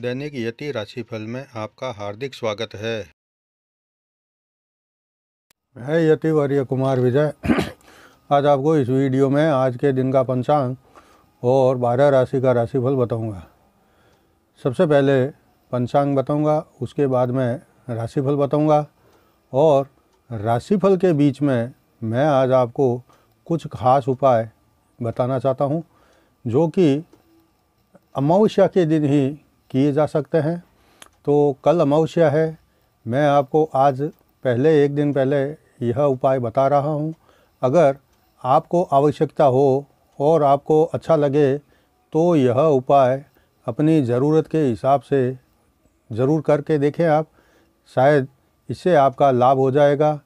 दैनिक यति राशिफल में आपका हार्दिक स्वागत है मैं यति वर्य कुमार विजय आज आपको इस वीडियो में आज के दिन का पंचांग और बारह राशि का राशिफल बताऊंगा सबसे पहले पंचांग बताऊंगा उसके बाद में राशिफल बताऊंगा और राशिफल के बीच में मैं आज आपको कुछ खास उपाय बताना चाहता हूं जो कि अमावस्या के दिन ही किए जा सकते हैं तो कल अमावस्या है मैं आपको आज पहले एक दिन पहले यह उपाय बता रहा हूँ अगर आपको आवश्यकता हो और आपको अच्छा लगे तो यह उपाय अपनी ज़रूरत के हिसाब से ज़रूर करके देखें आप शायद इससे आपका लाभ हो जाएगा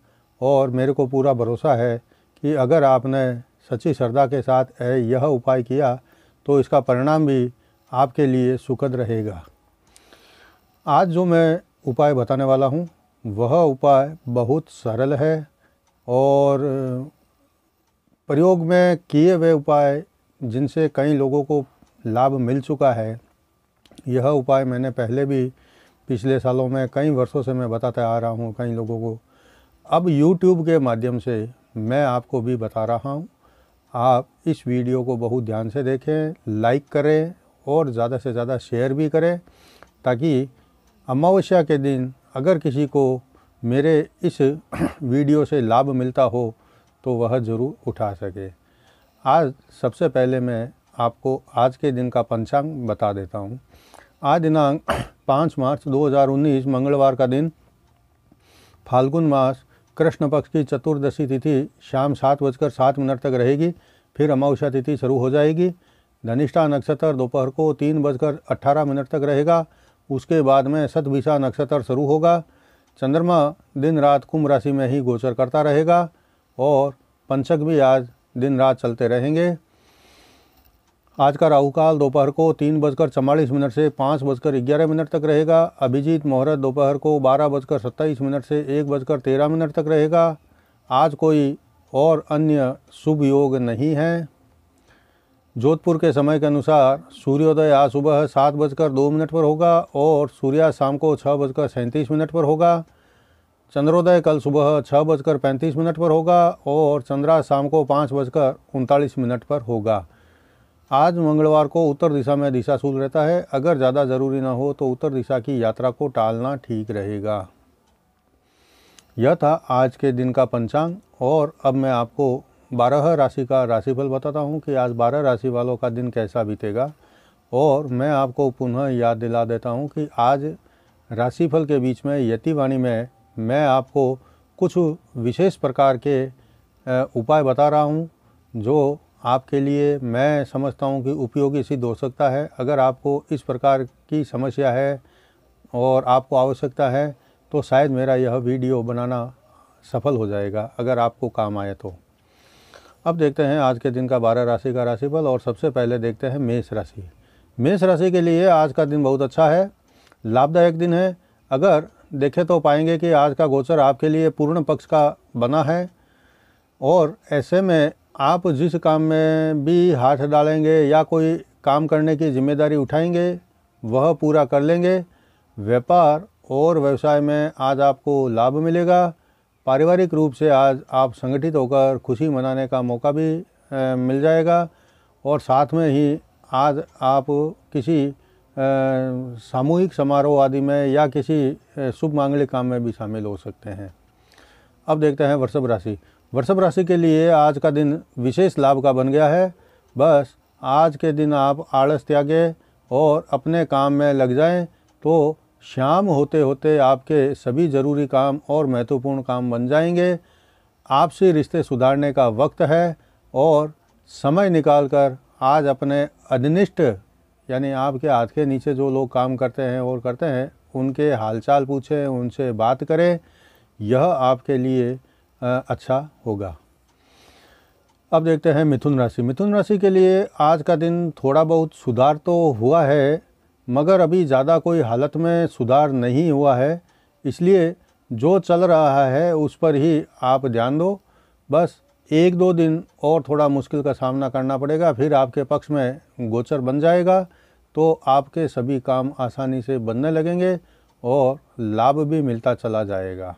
और मेरे को पूरा भरोसा है कि अगर आपने सच्ची श्रद्धा के साथ यह उपाय किया तो इसका परिणाम भी आपके लिए सुखद रहेगा आज जो मैं उपाय बताने वाला हूँ वह उपाय बहुत सरल है और प्रयोग में किए हुए उपाय जिनसे कई लोगों को लाभ मिल चुका है यह उपाय मैंने पहले भी पिछले सालों में कई वर्षों से मैं बताता आ रहा हूँ कई लोगों को अब YouTube के माध्यम से मैं आपको भी बता रहा हूँ आप इस वीडियो को बहुत ध्यान से देखें लाइक करें और ज़्यादा से ज़्यादा शेयर भी करें ताकि अमावस्या के दिन अगर किसी को मेरे इस वीडियो से लाभ मिलता हो तो वह ज़रूर उठा सके आज सबसे पहले मैं आपको आज के दिन का पंचांग बता देता हूँ आज दिनांक पाँच मार्च 2019 मंगलवार का दिन फाल्गुन मास कृष्ण पक्ष की चतुर्दशी तिथि शाम सात बजकर सात मिनट तक रहेगी फिर अमावस्या तिथि शुरू हो जाएगी धनिष्ठा नक्षत्र दोपहर को तीन बजकर अट्ठारह मिनट तक रहेगा उसके बाद में सतभिषा नक्षत्र शुरू होगा चंद्रमा दिन रात कुंभ राशि में ही गोचर करता रहेगा और पंचक भी आज दिन रात चलते रहेंगे आज का राहु काल दोपहर को तीन बजकर चवालीस मिनट से पाँच बजकर ग्यारह मिनट तक रहेगा अभिजीत मुहूर्त दोपहर को बारह बजकर सत्ताईस मिनट से एक बजकर तेरह मिनट तक रहेगा आज कोई और अन्य शुभ योग नहीं है जोधपुर के समय के अनुसार सूर्योदय आज सुबह सात बजकर दो मिनट पर होगा और सूर्यास्त शाम को छः बजकर सैंतीस मिनट पर होगा चंद्रोदय कल सुबह छः बजकर पैंतीस मिनट पर होगा और चंद्रास्त शाम को पाँच बजकर उनतालीस मिनट पर होगा आज मंगलवार को उत्तर दिशा में दिशा शूल रहता है अगर ज़्यादा ज़रूरी ना हो तो उत्तर दिशा की यात्रा को टालना ठीक रहेगा यह था आज के दिन का पंचांग और अब मैं आपको बारह राशि का राशिफल बताता हूँ कि आज बारह राशि वालों का दिन कैसा बीतेगा और मैं आपको पुनः याद दिला देता हूँ कि आज राशिफल के बीच में यतिवाणी में मैं आपको कुछ विशेष प्रकार के उपाय बता रहा हूँ जो आपके लिए मैं समझता हूँ कि उपयोगी सिद्ध हो सकता है अगर आपको इस प्रकार की समस्या है और आपको आवश्यकता है तो शायद मेरा यह वीडियो बनाना सफल हो जाएगा अगर आपको काम आए तो अब देखते हैं आज के दिन का बारह राशि का राशिफल और सबसे पहले देखते हैं मेष राशि मेष राशि के लिए आज का दिन बहुत अच्छा है लाभदायक दिन है अगर देखें तो पाएंगे कि आज का गोचर आपके लिए पूर्ण पक्ष का बना है और ऐसे में आप जिस काम में भी हाथ डालेंगे या कोई काम करने की जिम्मेदारी उठाएंगे वह पूरा कर लेंगे व्यापार और व्यवसाय में आज आपको लाभ मिलेगा पारिवारिक रूप से आज आप संगठित होकर खुशी मनाने का मौका भी मिल जाएगा और साथ में ही आज आप किसी सामूहिक समारोह आदि में या किसी शुभ मांगलिक काम में भी शामिल हो सकते हैं अब देखते हैं वृषभ राशि वृषभ राशि के लिए आज का दिन विशेष लाभ का बन गया है बस आज के दिन आप आलस त्यागें और अपने काम में लग जाएं तो शाम होते होते आपके सभी ज़रूरी काम और महत्वपूर्ण काम बन जाएंगे आपसी रिश्ते सुधारने का वक्त है और समय निकालकर आज अपने अधिनिष्ट यानी आपके हाथ के नीचे जो लोग काम करते हैं और करते हैं उनके हालचाल पूछें उनसे बात करें यह आपके लिए अच्छा होगा अब देखते हैं मिथुन राशि मिथुन राशि के लिए आज का दिन थोड़ा बहुत सुधार तो हुआ है मगर अभी ज़्यादा कोई हालत में सुधार नहीं हुआ है इसलिए जो चल रहा है उस पर ही आप ध्यान दो बस एक दो दिन और थोड़ा मुश्किल का सामना करना पड़ेगा फिर आपके पक्ष में गोचर बन जाएगा तो आपके सभी काम आसानी से बनने लगेंगे और लाभ भी मिलता चला जाएगा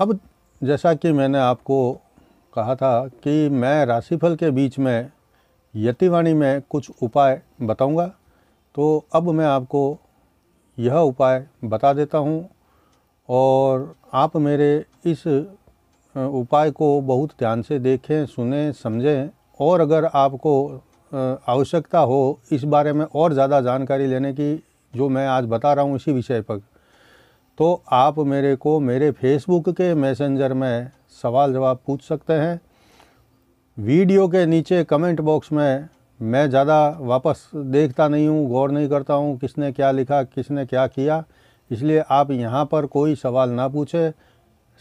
अब जैसा कि मैंने आपको कहा था कि मैं राशिफल के बीच में यतिवाणी में कुछ उपाय बताऊंगा तो अब मैं आपको यह उपाय बता देता हूं और आप मेरे इस उपाय को बहुत ध्यान से देखें सुने समझें और अगर आपको आवश्यकता हो इस बारे में और ज़्यादा जानकारी लेने की जो मैं आज बता रहा हूँ इसी विषय पर तो आप मेरे को मेरे फेसबुक के मैसेंजर में सवाल जवाब पूछ सकते हैं वीडियो के नीचे कमेंट बॉक्स में मैं ज़्यादा वापस देखता नहीं हूँ गौर नहीं करता हूँ किसने क्या लिखा किसने क्या किया इसलिए आप यहाँ पर कोई सवाल ना पूछे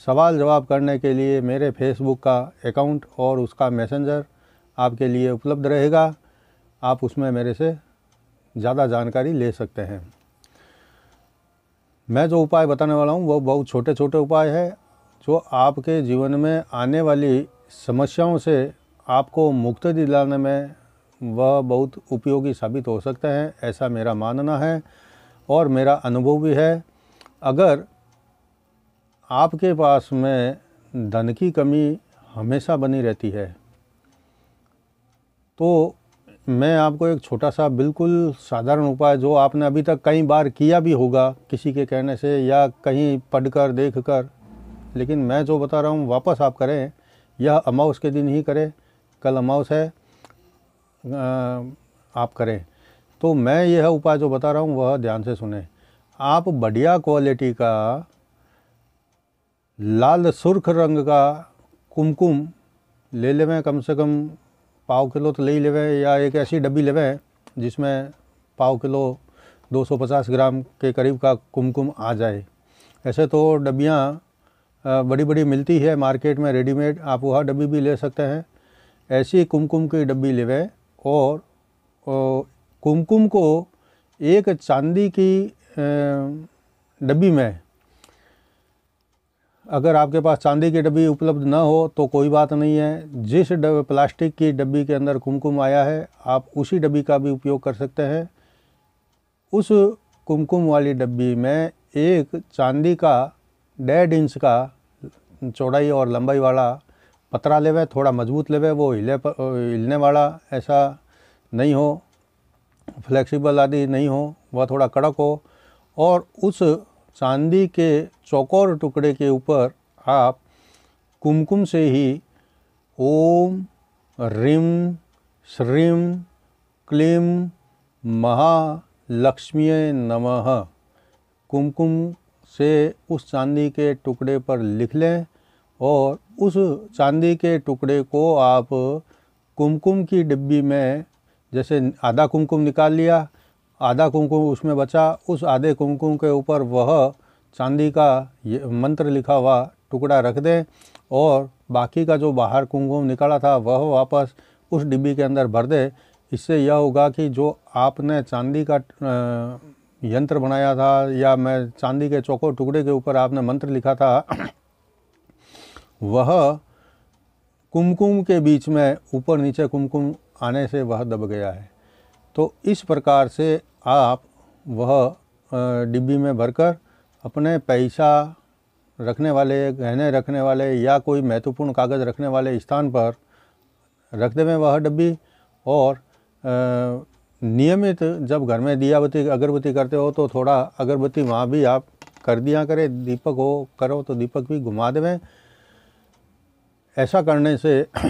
सवाल जवाब करने के लिए मेरे फेसबुक का अकाउंट और उसका मैसेंजर आपके लिए उपलब्ध रहेगा आप उसमें मेरे से ज़्यादा जानकारी ले सकते हैं मैं जो उपाय बताने वाला हूँ वो बहुत छोटे छोटे उपाय है जो आपके जीवन में आने वाली समस्याओं से आपको मुक्त दिलाने में वह बहुत उपयोगी साबित हो सकते हैं ऐसा मेरा मानना है और मेरा अनुभव भी है अगर आपके पास में धन की कमी हमेशा बनी रहती है तो मैं आपको एक छोटा सा बिल्कुल साधारण उपाय जो आपने अभी तक कई बार किया भी होगा किसी के कहने से या कहीं पढ़कर देखकर लेकिन मैं जो बता रहा हूँ वापस आप करें यह अमाउस के दिन ही करें कल अमाउस है आप करें तो मैं यह उपाय जो बता रहा हूँ वह ध्यान से सुने आप बढ़िया क्वालिटी का लाल सुर्ख रंग का कुमकुम ले लेवें कम से कम पाव किलो तो ले ही लेवें या एक ऐसी डब्बी लेवें जिसमें पाव किलो 250 ग्राम के करीब का कुमकुम आ जाए ऐसे तो डब्बियाँ बड़ी बड़ी मिलती है मार्केट में रेडीमेड आप वह डब्बी भी ले सकते हैं ऐसी कुमकुम की डब्बी लेवे और कुमकुम को एक चांदी की डब्बी में अगर आपके पास चांदी की डब्बी उपलब्ध ना हो तो कोई बात नहीं है जिस प्लास्टिक की डब्बी के अंदर कुमकुम आया है आप उसी डब्बी का भी उपयोग कर सकते हैं उस कुमकुम वाली डब्बी में एक चांदी का डेढ़ इंच का चौड़ाई और लंबाई वाला पतरा लेवे थोड़ा मजबूत लेवे वो हिले हिलने वाला ऐसा नहीं हो फ्लेक्सिबल आदि नहीं हो वह थोड़ा कड़क हो और उस चांदी के चौकोर टुकड़े के ऊपर आप कुमकुम से ही ओम रिम श्रीम क्लीम महालक्ष्मी नमः कुमकुम से उस चांदी के टुकड़े पर लिख लें और उस चांदी के टुकड़े को आप कुमकुम की डिब्बी में जैसे आधा कुमकुम निकाल लिया आधा कुमकुम उसमें बचा उस आधे कुमकुम के ऊपर वह चांदी का मंत्र लिखा हुआ टुकड़ा रख दें और बाकी का जो बाहर कुमकुम निकाला था वह वापस उस डिब्बी के अंदर भर दें इससे यह होगा कि जो आपने चांदी का यंत्र बनाया था या मैं चांदी के चौकों टुकड़े के ऊपर आपने मंत्र लिखा था वह कुमकुम के बीच में ऊपर नीचे कुमकुम आने से वह दब गया है तो इस प्रकार से आप वह डिब्बी में भरकर अपने पैसा रखने वाले गहने रखने वाले या कोई महत्वपूर्ण कागज़ रखने वाले स्थान पर रख देवें वह डब्बी और नियमित जब घर में दियाबत्ती अगरबत्ती करते हो तो थोड़ा अगरबत्ती वहाँ भी आप कर दिया करें दीपक हो करो तो दीपक भी घुमा देवें ऐसा करने से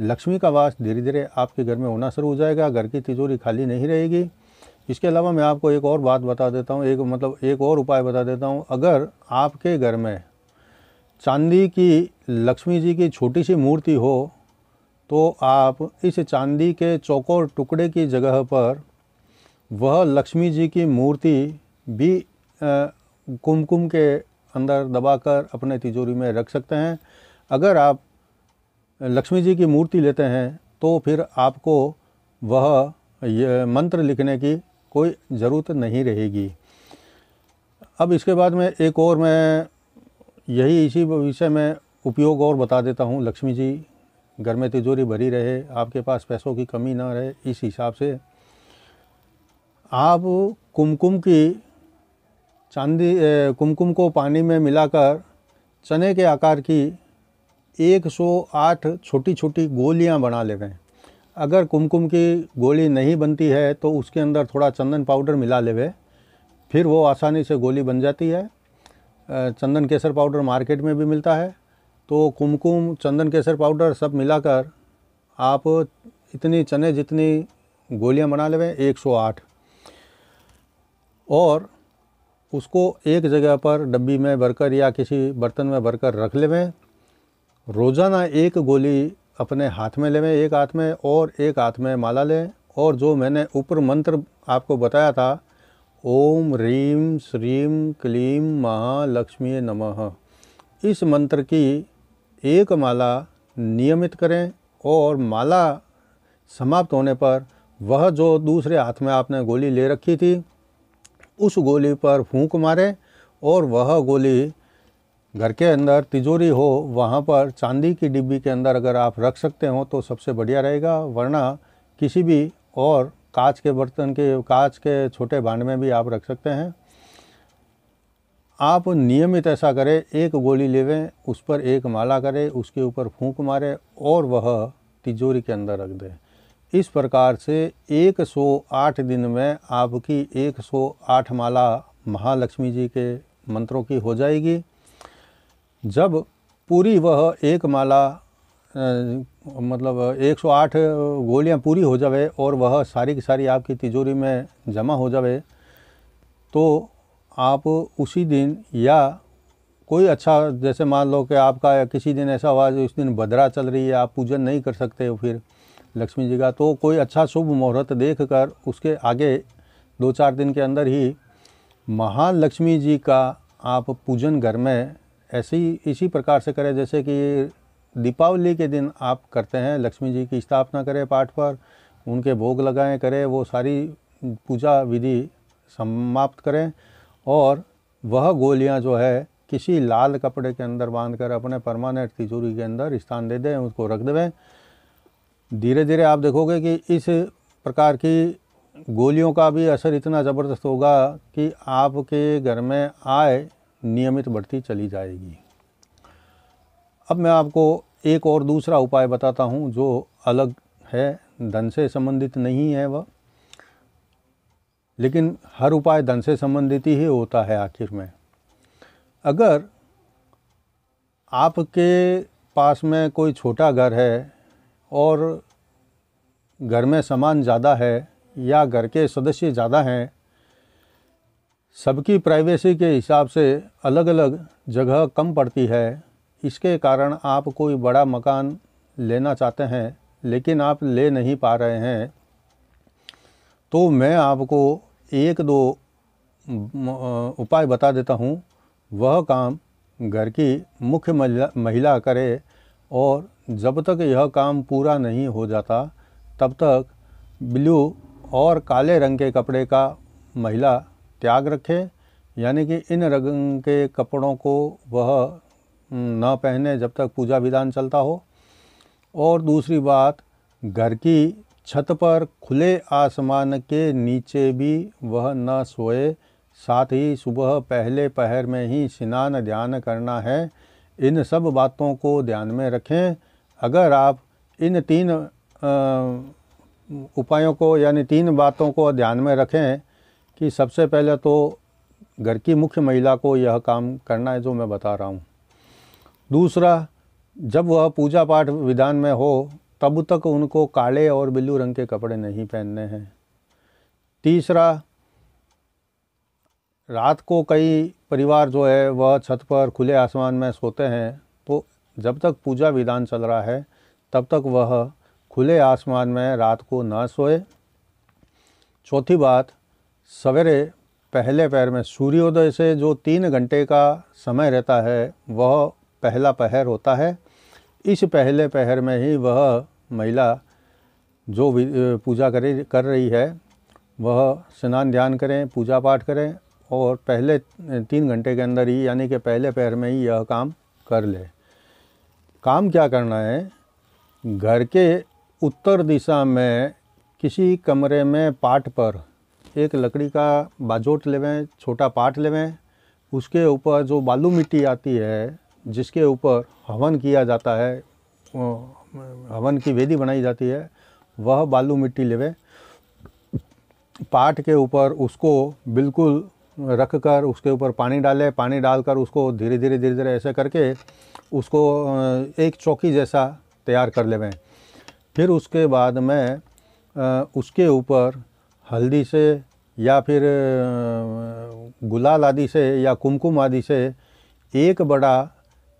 लक्ष्मी का वास धीरे धीरे आपके घर में होना शुरू हो जाएगा घर की तिजोरी खाली नहीं रहेगी इसके अलावा मैं आपको एक और बात बता देता हूँ एक मतलब एक और उपाय बता देता हूँ अगर आपके घर में चांदी की लक्ष्मी जी की छोटी सी मूर्ति हो तो आप इस चांदी के चौकोर टुकड़े की जगह पर वह लक्ष्मी जी की मूर्ति भी कुमकुम -कुम के अंदर दबाकर अपने तिजोरी में रख सकते हैं अगर आप लक्ष्मी जी की मूर्ति लेते हैं तो फिर आपको वह मंत्र लिखने की कोई ज़रूरत नहीं रहेगी अब इसके बाद में एक और मैं यही इसी विषय में उपयोग और बता देता हूँ लक्ष्मी जी घर में तिजोरी भरी रहे आपके पास पैसों की कमी ना रहे इस हिसाब से आप कुमकुम की चांदी कुमकुम को पानी में मिलाकर चने के आकार की 108 छोटी छोटी गोलियां बना लेवें अगर कुमकुम की गोली नहीं बनती है तो उसके अंदर थोड़ा चंदन पाउडर मिला लेवे फिर वो आसानी से गोली बन जाती है चंदन केसर पाउडर मार्केट में भी मिलता है तो कुमकुम चंदन केसर पाउडर सब मिलाकर आप इतनी चने जितनी गोलियां बना लेवें आठ और उसको एक जगह पर डब्बी में भरकर या किसी बर्तन में भरकर रख लेवें रोज़ाना एक गोली अपने हाथ में लें एक हाथ में और एक हाथ में माला लें और जो मैंने ऊपर मंत्र आपको बताया था ओम रीम श्रीम क्लीम महालक्ष्मी नमः इस मंत्र की एक माला नियमित करें और माला समाप्त होने पर वह जो दूसरे हाथ में आपने गोली ले रखी थी उस गोली पर फूंक मारें और वह गोली घर के अंदर तिजोरी हो वहाँ पर चांदी की डिब्बी के अंदर अगर आप रख सकते हो तो सबसे बढ़िया रहेगा वरना किसी भी और कांच के बर्तन के कांच के छोटे भांड में भी आप रख सकते हैं आप नियमित ऐसा करें एक गोली लेवें उस पर एक माला करें उसके ऊपर फूंक मारें और वह तिजोरी के अंदर रख दें इस प्रकार से 108 दिन में आपकी 108 माला महालक्ष्मी जी के मंत्रों की हो जाएगी जब पूरी वह एक माला मतलब 108 गोलियां पूरी हो जावे और वह सारी की सारी आपकी तिजोरी में जमा हो जावे तो आप उसी दिन या कोई अच्छा जैसे मान लो कि आपका किसी दिन ऐसा हुआ जो उस दिन बदरा चल रही है आप पूजन नहीं कर सकते हो फिर लक्ष्मी जी का तो कोई अच्छा शुभ मुहूर्त देख कर उसके आगे दो चार दिन के अंदर ही महालक्ष्मी जी का आप पूजन घर में ऐसे ही इसी प्रकार से करें जैसे कि दीपावली के दिन आप करते हैं लक्ष्मी जी की स्थापना करें पाठ पर उनके भोग लगाएं करें वो सारी पूजा विधि समाप्त करें और वह गोलियां जो है किसी लाल कपड़े के अंदर बांधकर अपने परमानेंट तिजोरी के अंदर स्थान दे दें उसको रख देवें धीरे धीरे आप देखोगे कि इस प्रकार की गोलियों का भी असर इतना ज़बरदस्त होगा कि आपके घर में आए नियमित बढ़ती चली जाएगी अब मैं आपको एक और दूसरा उपाय बताता हूँ जो अलग है धन से संबंधित नहीं है वह लेकिन हर उपाय धन से संबंधित ही होता है आखिर में अगर आपके पास में कोई छोटा घर है और घर में सामान ज़्यादा है या घर के सदस्य ज़्यादा हैं सबकी प्राइवेसी के हिसाब से अलग अलग जगह कम पड़ती है इसके कारण आप कोई बड़ा मकान लेना चाहते हैं लेकिन आप ले नहीं पा रहे हैं तो मैं आपको एक दो उपाय बता देता हूँ वह काम घर की मुख्य महिला महिला करे और जब तक यह काम पूरा नहीं हो जाता तब तक ब्लू और काले रंग के कपड़े का महिला त्याग रखे यानी कि इन रंग के कपड़ों को वह न पहने जब तक पूजा विधान चलता हो और दूसरी बात घर की छत पर खुले आसमान के नीचे भी वह न सोए साथ ही सुबह पहले पहर में ही स्नान ध्यान करना है इन सब बातों को ध्यान में रखें अगर आप इन तीन उपायों को यानी तीन बातों को ध्यान में रखें कि सबसे पहले तो घर की मुख्य महिला को यह काम करना है जो मैं बता रहा हूँ दूसरा जब वह पूजा पाठ विधान में हो तब तक उनको काले और बिल्लू रंग के कपड़े नहीं पहनने हैं तीसरा रात को कई परिवार जो है वह छत पर खुले आसमान में सोते हैं तो जब तक पूजा विधान चल रहा है तब तक वह खुले आसमान में रात को ना सोए चौथी बात सवेरे पहले पैर में सूर्योदय से जो तीन घंटे का समय रहता है वह पहला पहर होता है इस पहले पहर में ही वह महिला जो भी पूजा करे कर रही है वह स्नान ध्यान करें पूजा पाठ करें और पहले तीन घंटे के अंदर ही यानी कि पहले पैर में ही यह काम कर ले काम क्या करना है घर के उत्तर दिशा में किसी कमरे में पाठ पर एक लकड़ी का बाजोट लेवें छोटा पार्ट लेवें उसके ऊपर जो बालू मिट्टी आती है जिसके ऊपर हवन किया जाता है हवन की वेदी बनाई जाती है वह बालू मिट्टी लेवें पाट के ऊपर उसको बिल्कुल रख कर उसके ऊपर पानी डालें पानी डालकर उसको धीरे धीरे धीरे धीरे ऐसे करके उसको एक चौकी जैसा तैयार कर लेवें फिर उसके बाद में उसके ऊपर हल्दी से या फिर गुलाल आदि से या कुमकुम आदि से एक बड़ा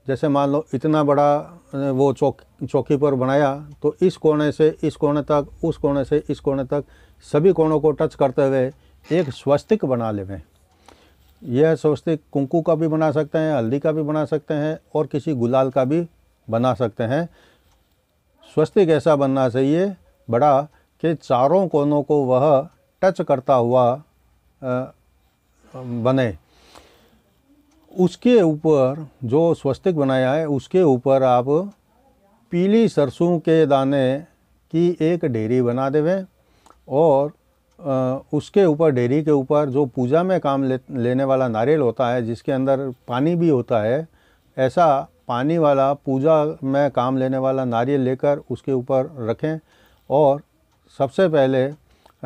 जैसे मान लो इतना बड़ा वो चौक चौकी पर बनाया तो इस कोने से इस कोने तक उस कोने से इस कोने तक सभी कोणों को टच करते हुए एक स्वस्तिक बना लेवें यह स्वस्तिक कुंकू का भी बना सकते हैं हल्दी का भी बना सकते हैं और किसी गुलाल का भी बना सकते हैं स्वस्तिक ऐसा बनना चाहिए बड़ा कि चारों कोनों को वह टच करता हुआ बने उसके ऊपर जो स्वस्तिक बनाया है उसके ऊपर आप पीली सरसों के दाने की एक डेरी बना देवें और उसके ऊपर डेरी के ऊपर जो पूजा में काम ले, लेने वाला नारियल होता है जिसके अंदर पानी भी होता है ऐसा पानी वाला पूजा में काम लेने वाला नारियल लेकर उसके ऊपर रखें और सबसे पहले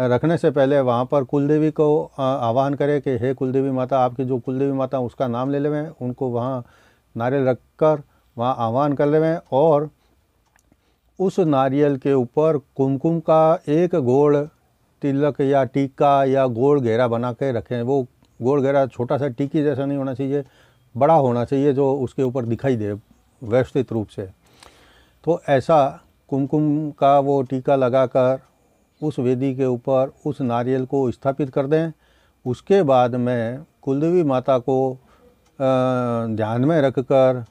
रखने से पहले वहाँ पर कुलदेवी को आह्वान करें कि हे कुलदेवी माता आपकी जो कुलदेवी माता उसका नाम ले लेवें उनको वहाँ नारियल रख कर वहाँ आह्वान कर लेवें और उस नारियल के ऊपर कुमकुम का एक गोड़ तिलक या टीका या गोड़ घेरा बना के रखें वो गोल घेरा छोटा सा टीकी जैसा नहीं होना चाहिए बड़ा होना चाहिए जो उसके ऊपर दिखाई दे व्यवस्थित रूप से तो ऐसा कुमकुम का वो टीका लगाकर उस वेदी के ऊपर उस नारियल को स्थापित कर दें उसके बाद में कुलदेवी माता को ध्यान में रखकर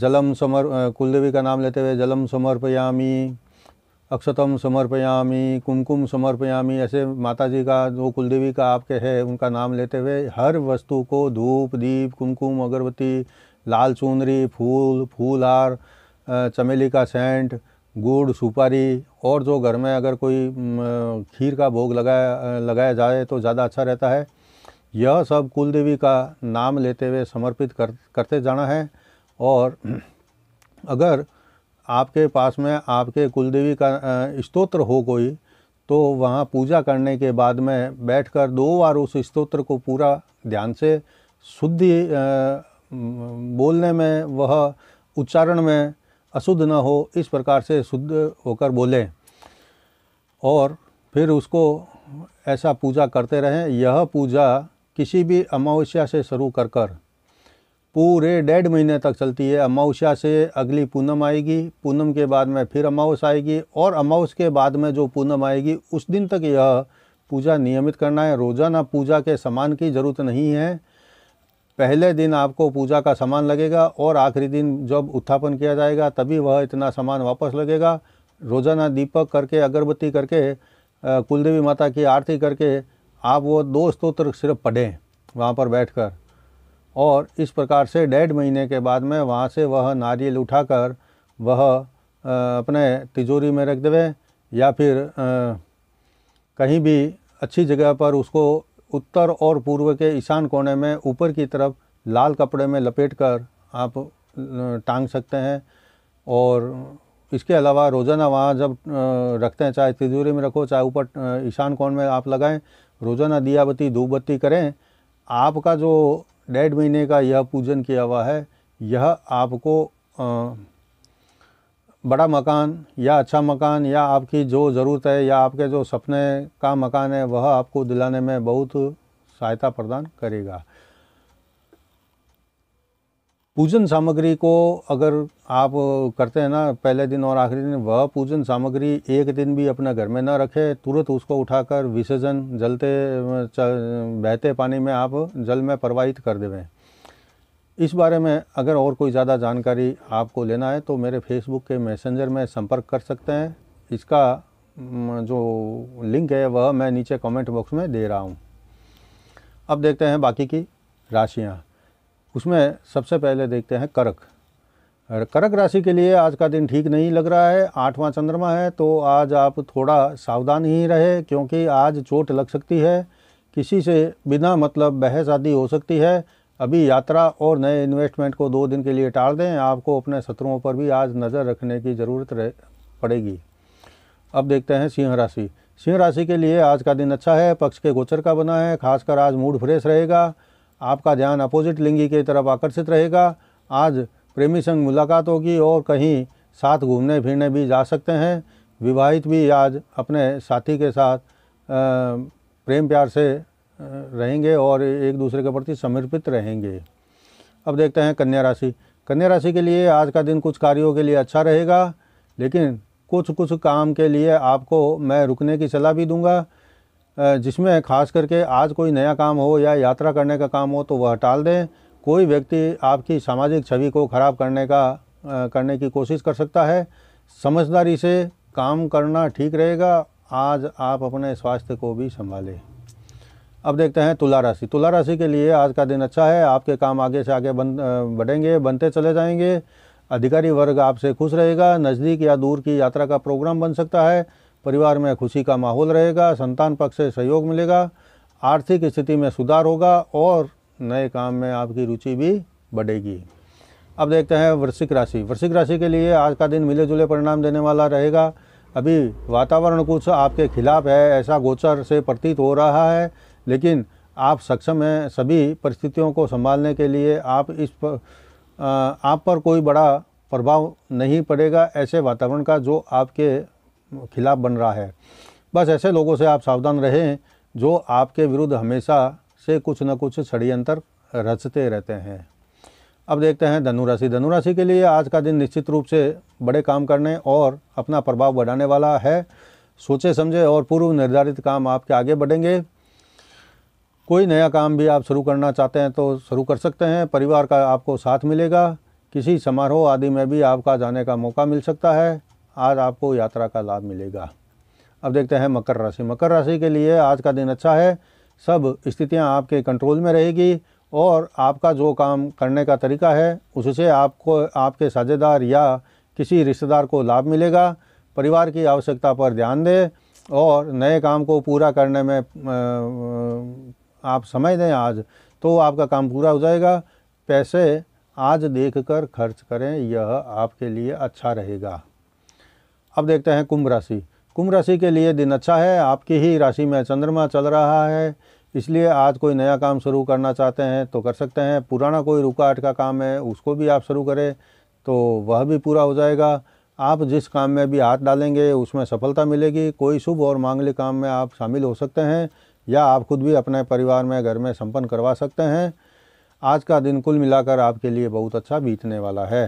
जलम समर कुलदेवी का नाम लेते हुए जलम समर्पयामी अक्षतम समर्पयामी कुमकुम समर्पयामी ऐसे माता जी का जो कुलदेवी का आपके है उनका नाम लेते हुए हर वस्तु को धूप दीप कुमकुम अगरबत्ती लाल चुनरी फूल फूल हार चमेली का सेंट गुड़ सुपारी और जो घर में अगर कोई खीर का भोग लगाया लगाया जाए तो ज़्यादा अच्छा रहता है यह सब कुलदेवी का नाम लेते हुए समर्पित कर करते जाना है और अगर आपके पास में आपके कुलदेवी का स्तोत्र हो कोई तो वहाँ पूजा करने के बाद में बैठकर दो बार उस स्तोत्र को पूरा ध्यान से शुद्धि बोलने में वह उच्चारण में अशुद्ध ना हो इस प्रकार से शुद्ध होकर बोलें और फिर उसको ऐसा पूजा करते रहें यह पूजा किसी भी अमावस्या से शुरू कर कर पूरे डेढ़ महीने तक चलती है अमावस्या से अगली पूनम आएगी पूनम के बाद में फिर अमावस आएगी और अमावस के बाद में जो पूनम आएगी उस दिन तक यह पूजा नियमित करना है रोज़ाना पूजा के समान की ज़रूरत नहीं है पहले दिन आपको पूजा का सामान लगेगा और आखिरी दिन जब उत्थापन किया जाएगा तभी वह इतना सामान वापस लगेगा रोज़ाना दीपक करके अगरबत्ती करके कुलदेवी माता की आरती करके आप वो दो स्त्रोत्र सिर्फ पढ़ें वहाँ पर बैठकर और इस प्रकार से डेढ़ महीने के बाद में वहाँ से वह नारियल उठाकर वह अपने तिजोरी में रख देवें या फिर कहीं भी अच्छी जगह पर उसको उत्तर और पूर्व के ईशान कोने में ऊपर की तरफ लाल कपड़े में लपेट कर आप टांग सकते हैं और इसके अलावा रोज़ाना वहाँ जब रखते हैं चाहे तिजोरी में रखो चाहे ऊपर ईशान कोण में आप लगाएं रोज़ाना दिया बत्ती धूप बत्ती करें आपका जो डेढ़ महीने का यह पूजन किया हुआ है यह आपको बड़ा मकान या अच्छा मकान या आपकी जो ज़रूरत है या आपके जो सपने का मकान है वह आपको दिलाने में बहुत सहायता प्रदान करेगा पूजन सामग्री को अगर आप करते हैं ना पहले दिन और आखिरी दिन वह पूजन सामग्री एक दिन भी अपना घर में ना रखें तुरंत उसको उठाकर विसर्जन जलते बहते पानी में आप जल में प्रवाहित कर देवें इस बारे में अगर और कोई ज़्यादा जानकारी आपको लेना है तो मेरे फेसबुक के मैसेंजर में संपर्क कर सकते हैं इसका जो लिंक है वह मैं नीचे कमेंट बॉक्स में दे रहा हूँ अब देखते हैं बाकी की राशियाँ उसमें सबसे पहले देखते हैं कर्क कर्क राशि के लिए आज का दिन ठीक नहीं लग रहा है आठवां चंद्रमा है तो आज आप थोड़ा सावधान ही रहे क्योंकि आज चोट लग सकती है किसी से बिना मतलब बहस आदि हो सकती है अभी यात्रा और नए इन्वेस्टमेंट को दो दिन के लिए टाल दें आपको अपने शत्रुओं पर भी आज नज़र रखने की ज़रूरत पड़ेगी अब देखते हैं सिंह राशि सिंह राशि के लिए आज का दिन अच्छा है पक्ष के गोचर का बना है खासकर आज मूड फ्रेश रहेगा आपका ध्यान अपोजिट लिंगी की तरफ आकर्षित रहेगा आज प्रेमी संग मुलाकात होगी और कहीं साथ घूमने फिरने भी जा सकते हैं विवाहित भी आज अपने साथी के साथ प्रेम प्यार से रहेंगे और एक दूसरे के प्रति समर्पित रहेंगे अब देखते हैं कन्या राशि कन्या राशि के लिए आज का दिन कुछ कार्यों के लिए अच्छा रहेगा लेकिन कुछ कुछ काम के लिए आपको मैं रुकने की सलाह भी दूंगा जिसमें खास करके आज कोई नया काम हो या यात्रा करने का काम हो तो वह टाल दें कोई व्यक्ति आपकी सामाजिक छवि को ख़राब करने का करने की कोशिश कर सकता है समझदारी से काम करना ठीक रहेगा आज आप अपने स्वास्थ्य को भी संभालें अब देखते हैं तुला राशि तुला राशि के लिए आज का दिन अच्छा है आपके काम आगे से आगे बन बढ़ेंगे बनते चले जाएंगे अधिकारी वर्ग आपसे खुश रहेगा नज़दीक या दूर की यात्रा का प्रोग्राम बन सकता है परिवार में खुशी का माहौल रहेगा संतान पक्ष से सहयोग मिलेगा आर्थिक स्थिति में सुधार होगा और नए काम में आपकी रुचि भी बढ़ेगी अब देखते हैं वृश्चिक राशि वृश्चिक राशि के लिए आज का दिन मिले जुले परिणाम देने वाला रहेगा अभी वातावरण कुछ आपके खिलाफ है ऐसा गोचर से प्रतीत हो रहा है लेकिन आप सक्षम हैं सभी परिस्थितियों को संभालने के लिए आप इस पर आप पर कोई बड़ा प्रभाव नहीं पड़ेगा ऐसे वातावरण का जो आपके खिलाफ बन रहा है बस ऐसे लोगों से आप सावधान रहें जो आपके विरुद्ध हमेशा से कुछ न कुछ षडयंत्र रचते रहते हैं अब देखते हैं धनुराशि धनुराशि के लिए आज का दिन निश्चित रूप से बड़े काम करने और अपना प्रभाव बढ़ाने वाला है सोचे समझे और पूर्व निर्धारित काम आपके आगे बढ़ेंगे कोई नया काम भी आप शुरू करना चाहते हैं तो शुरू कर सकते हैं परिवार का आपको साथ मिलेगा किसी समारोह आदि में भी आपका जाने का मौका मिल सकता है आज आपको यात्रा का लाभ मिलेगा अब देखते हैं मकर राशि मकर राशि के लिए आज का दिन अच्छा है सब स्थितियां आपके कंट्रोल में रहेगी और आपका जो काम करने का तरीका है उससे आपको आपके साझेदार या किसी रिश्तेदार को लाभ मिलेगा परिवार की आवश्यकता पर ध्यान दें और नए काम को पूरा करने में आप समय दें आज तो आपका काम पूरा हो जाएगा पैसे आज देखकर खर्च करें यह आपके लिए अच्छा रहेगा अब देखते हैं कुंभ राशि कुंभ राशि के लिए दिन अच्छा है आपकी ही राशि में चंद्रमा चल रहा है इसलिए आज कोई नया काम शुरू करना चाहते हैं तो कर सकते हैं पुराना कोई रुकावट का काम है उसको भी आप शुरू करें तो वह भी पूरा हो जाएगा आप जिस काम में भी हाथ डालेंगे उसमें सफलता मिलेगी कोई शुभ और मांगलिक काम में आप शामिल हो सकते हैं या आप खुद भी अपने परिवार में घर में संपन्न करवा सकते हैं आज का दिन कुल मिलाकर आपके लिए बहुत अच्छा बीतने वाला है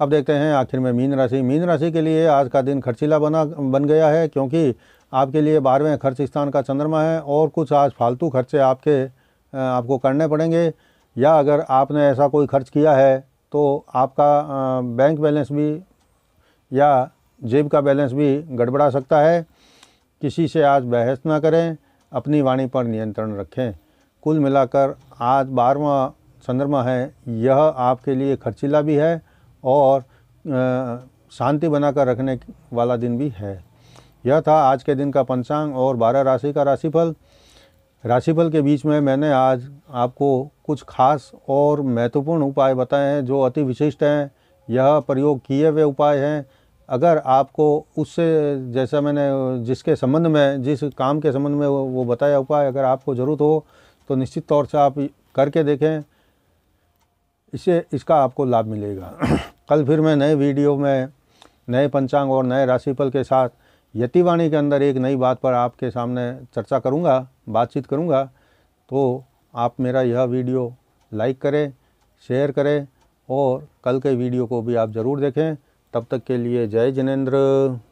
अब देखते हैं आखिर में मीन राशि मीन राशि के लिए आज का दिन खर्चीला बना बन गया है क्योंकि आपके लिए बारहवें खर्च स्थान का चंद्रमा है और कुछ आज फालतू खर्चे आपके आपको करने पड़ेंगे या अगर आपने ऐसा कोई खर्च किया है तो आपका बैंक बैलेंस भी या जेब का बैलेंस भी गड़बड़ा सकता है किसी से आज बहस ना करें अपनी वाणी पर नियंत्रण रखें कुल मिलाकर आज बारवा चंद्रमा है यह आपके लिए खर्चीला भी है और शांति बनाकर रखने वाला दिन भी है यह था आज के दिन का पंचांग और बारह राशि का राशिफल राशिफल के बीच में मैंने आज आपको कुछ खास और महत्वपूर्ण उपाय बताए हैं जो अति विशिष्ट हैं यह प्रयोग किए हुए उपाय हैं अगर आपको उससे जैसा मैंने जिसके संबंध में जिस काम के संबंध में वो, वो बताया हुआ है अगर आपको ज़रूरत हो तो निश्चित तौर से आप करके देखें इससे इसका आपको लाभ मिलेगा कल फिर मैं नए वीडियो में नए पंचांग और नए राशिफल के साथ यतिवाणी के अंदर एक नई बात पर आपके सामने चर्चा करूँगा बातचीत करूँगा तो आप मेरा यह वीडियो लाइक करें शेयर करें और कल के वीडियो को भी आप ज़रूर देखें तब तक के लिए जय जिनेन्द्र